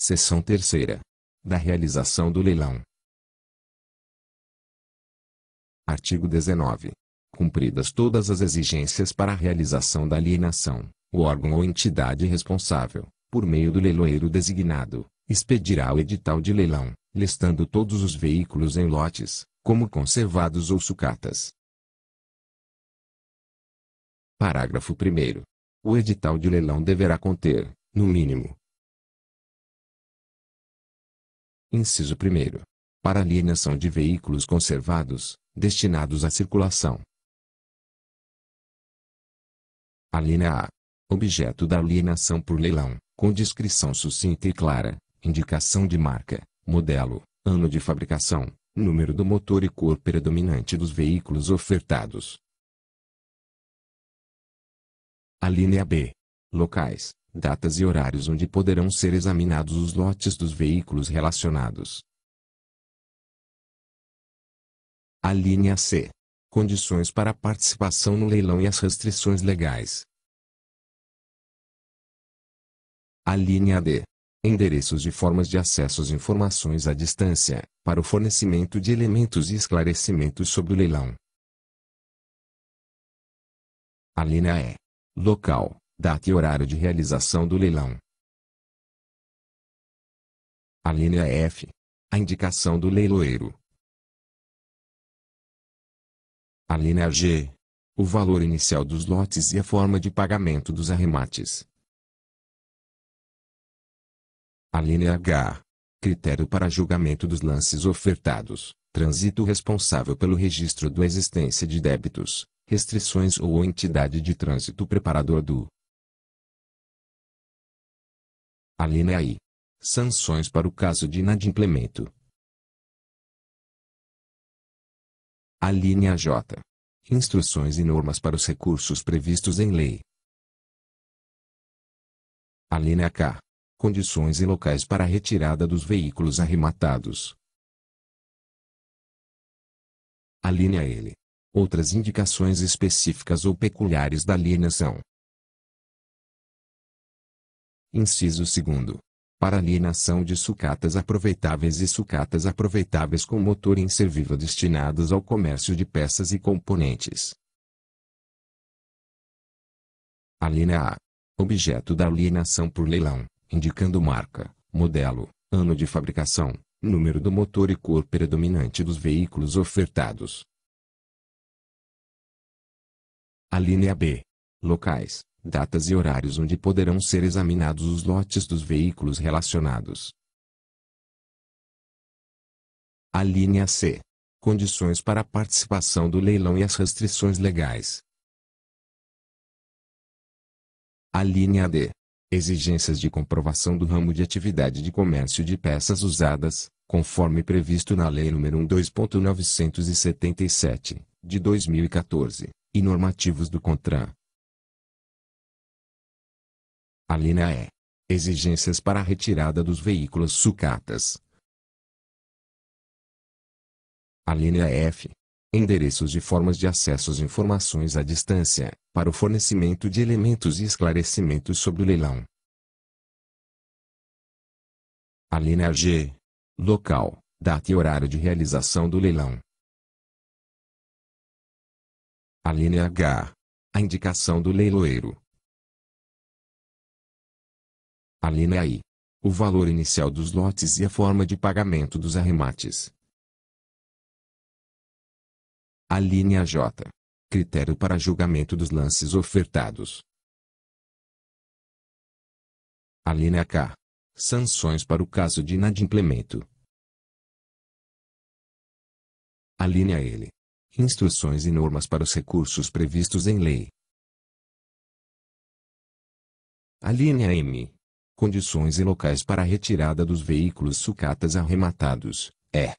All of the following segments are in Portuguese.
Seção terceira. Da realização do leilão. Artigo 19. Cumpridas todas as exigências para a realização da alienação, o órgão ou entidade responsável, por meio do leiloeiro designado, expedirá o edital de leilão, listando todos os veículos em lotes, como conservados ou sucatas. Parágrafo 1. O edital de leilão deverá conter, no mínimo, Inciso 1. Para alienação de veículos conservados, destinados à circulação. Alínea A. Objeto da alienação por leilão, com descrição sucinta e clara, indicação de marca, modelo, ano de fabricação, número do motor e cor predominante dos veículos ofertados. Alínea B. Locais, datas e horários onde poderão ser examinados os lotes dos veículos relacionados. A linha C. Condições para participação no leilão e as restrições legais. A linha D. Endereços e formas de acesso às informações à distância, para o fornecimento de elementos e esclarecimentos sobre o leilão. A linha E. Local, Data e horário de realização do leilão. A linha F. A indicação do leiloeiro. A linha G. O valor inicial dos lotes e a forma de pagamento dos arremates. A linha H. Critério para julgamento dos lances ofertados, trânsito responsável pelo registro da existência de débitos, restrições ou entidade de trânsito preparador do alínea I. Sanções para o caso de inadimplemento. Alínea J. Instruções e normas para os recursos previstos em lei. Alínea K. Condições e locais para a retirada dos veículos arrematados. Alínea L. Outras indicações específicas ou peculiares da são Inciso 2. Para alienação de sucatas aproveitáveis e sucatas aproveitáveis com motor inservível destinadas ao comércio de peças e componentes. a, Objeto da alienação por leilão, indicando marca, modelo, ano de fabricação, número do motor e cor predominante dos veículos ofertados. Alínea B. Locais, datas e horários onde poderão ser examinados os lotes dos veículos relacionados. A linha C. Condições para a participação do leilão e as restrições legais. A linha D. Exigências de comprovação do ramo de atividade de comércio de peças usadas, conforme previsto na Lei nº 1.2.977, de 2014, e normativos do CONTRAN. A linha E. É. Exigências para a retirada dos veículos sucatas. A linha é F. Endereços e formas de acesso às informações à distância, para o fornecimento de elementos e esclarecimentos sobre o leilão. A linha é G. Local, data e horário de realização do leilão. A linha H. A indicação do leiloeiro. Alínea aí. O valor inicial dos lotes e a forma de pagamento dos arremates. A linha J. Critério para julgamento dos lances ofertados. A linha K. Sanções para o caso de inadimplemento. A linha L. Instruções e normas para os recursos previstos em lei. A linha M condições e locais para a retirada dos veículos sucatas arrematados, é.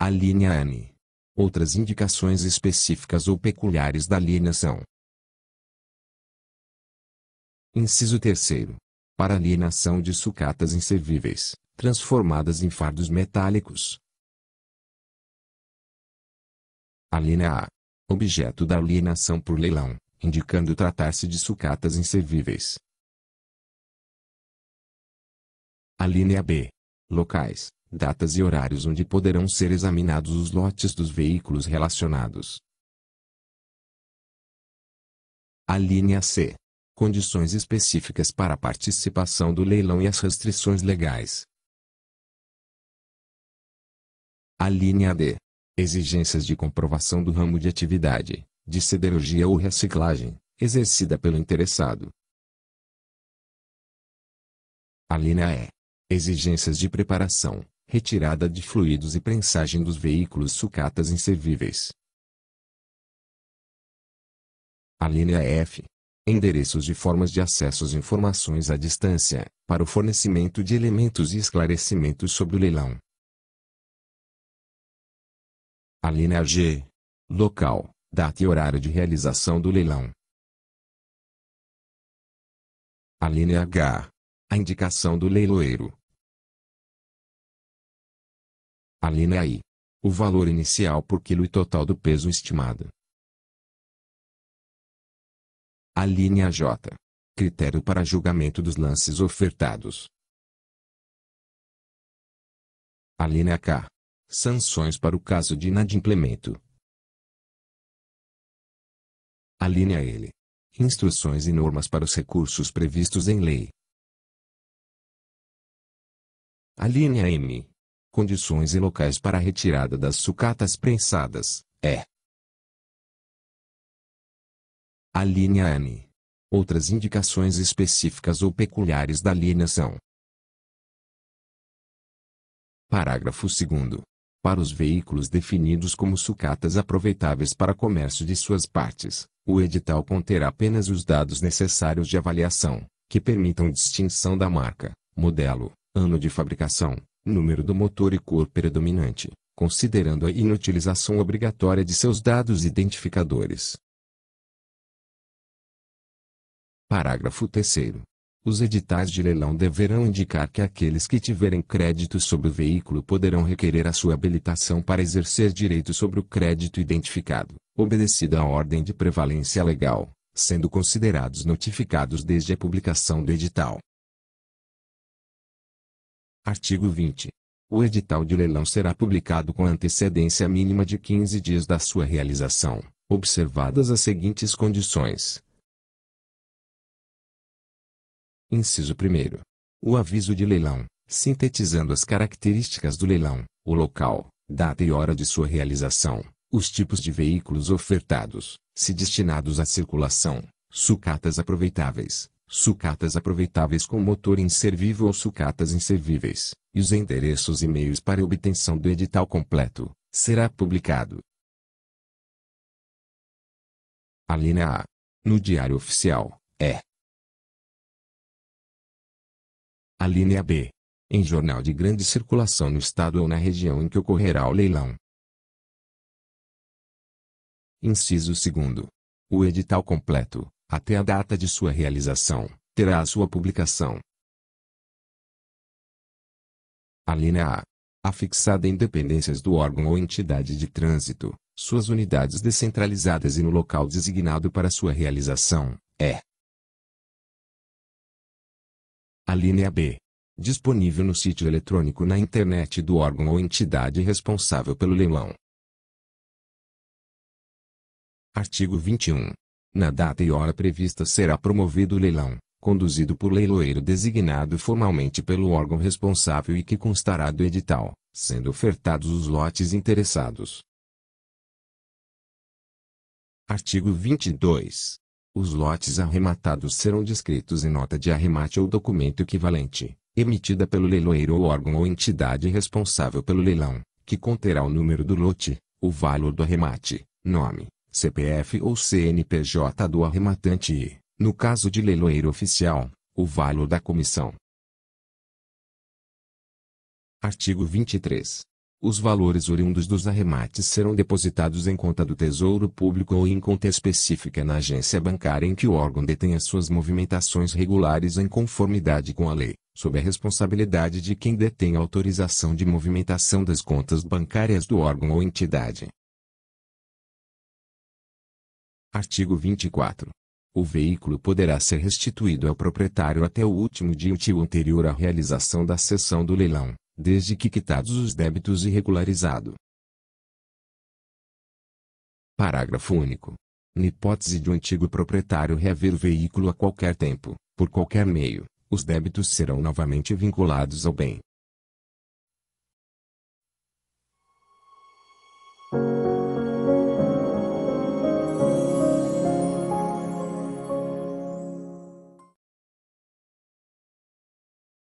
A linha Outras indicações específicas ou peculiares da linha são. Inciso 3 para alienação de sucatas inservíveis, transformadas em fardos metálicos. alínea A. Objeto da alienação por leilão indicando tratar-se de sucatas inservíveis. Alínea B. Locais, datas e horários onde poderão ser examinados os lotes dos veículos relacionados. Alínea C. Condições específicas para a participação do leilão e as restrições legais. Alínea D. Exigências de comprovação do ramo de atividade de siderurgia ou reciclagem, exercida pelo interessado. A linha E. Exigências de preparação, retirada de fluidos e prensagem dos veículos sucatas inservíveis. A linha F. Endereços de formas de acesso às informações à distância, para o fornecimento de elementos e esclarecimentos sobre o leilão. A linha G. Local data e horário de realização do leilão. A linha H. A indicação do leiloeiro. A linha I. O valor inicial por quilo e total do peso estimado. A linha J. Critério para julgamento dos lances ofertados. A linha K. Sanções para o caso de inadimplemento. Alínea L. Instruções e normas para os recursos previstos em lei. Alínea M. Condições e locais para a retirada das sucatas prensadas, é. Alínea N. Outras indicações específicas ou peculiares da linha são. Parágrafo 2. Para os veículos definidos como sucatas aproveitáveis para comércio de suas partes, o edital conterá apenas os dados necessários de avaliação, que permitam distinção da marca, modelo, ano de fabricação, número do motor e cor predominante, considerando a inutilização obrigatória de seus dados identificadores. Parágrafo 3 os editais de leilão deverão indicar que aqueles que tiverem crédito sobre o veículo poderão requerer a sua habilitação para exercer direito sobre o crédito identificado, obedecida a ordem de prevalência legal, sendo considerados notificados desde a publicação do edital. Artigo 20. O edital de leilão será publicado com antecedência mínima de 15 dias da sua realização, observadas as seguintes condições Inciso 1. O aviso de leilão, sintetizando as características do leilão, o local, data e hora de sua realização, os tipos de veículos ofertados, se destinados à circulação, sucatas aproveitáveis, sucatas aproveitáveis com motor inservível ou sucatas inservíveis, e os endereços e e-mails para obtenção do edital completo, será publicado. Alínea A. No Diário Oficial, é alínea B. Em jornal de grande circulação no estado ou na região em que ocorrerá o leilão. Inciso 2. O edital completo, até a data de sua realização, terá a sua publicação. Alínea A. Afixada em dependências do órgão ou entidade de trânsito, suas unidades descentralizadas e no local designado para sua realização, é, Alínea B. Disponível no sítio eletrônico na internet do órgão ou entidade responsável pelo leilão. Artigo 21. Na data e hora prevista será promovido o leilão, conduzido por leiloeiro designado formalmente pelo órgão responsável e que constará do edital, sendo ofertados os lotes interessados. Artigo 22. Os lotes arrematados serão descritos em nota de arremate ou documento equivalente, emitida pelo leiloeiro ou órgão ou entidade responsável pelo leilão, que conterá o número do lote, o valor do arremate, nome, CPF ou CNPJ do arrematante e, no caso de leiloeiro oficial, o valor da comissão. Artigo 23. Os valores oriundos dos arremates serão depositados em conta do Tesouro Público ou em conta específica na agência bancária em que o órgão detém as suas movimentações regulares em conformidade com a lei, sob a responsabilidade de quem detém a autorização de movimentação das contas bancárias do órgão ou entidade. Artigo 24. O veículo poderá ser restituído ao proprietário até o último dia útil anterior à realização da sessão do leilão desde que quitados os débitos e regularizado. Parágrafo único. Na hipótese de o um antigo proprietário reaver o veículo a qualquer tempo, por qualquer meio, os débitos serão novamente vinculados ao bem,